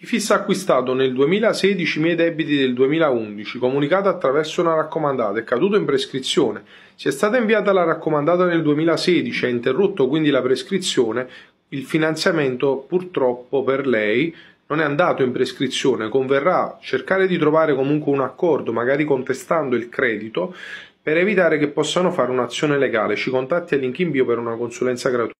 Ifis ha acquistato nel 2016 i miei debiti del 2011, comunicato attraverso una raccomandata, è caduto in prescrizione. Se è stata inviata la raccomandata nel 2016, è interrotto quindi la prescrizione, il finanziamento purtroppo per lei non è andato in prescrizione, converrà cercare di trovare comunque un accordo, magari contestando il credito, per evitare che possano fare un'azione legale. Ci contatti al link in bio per una consulenza gratuita.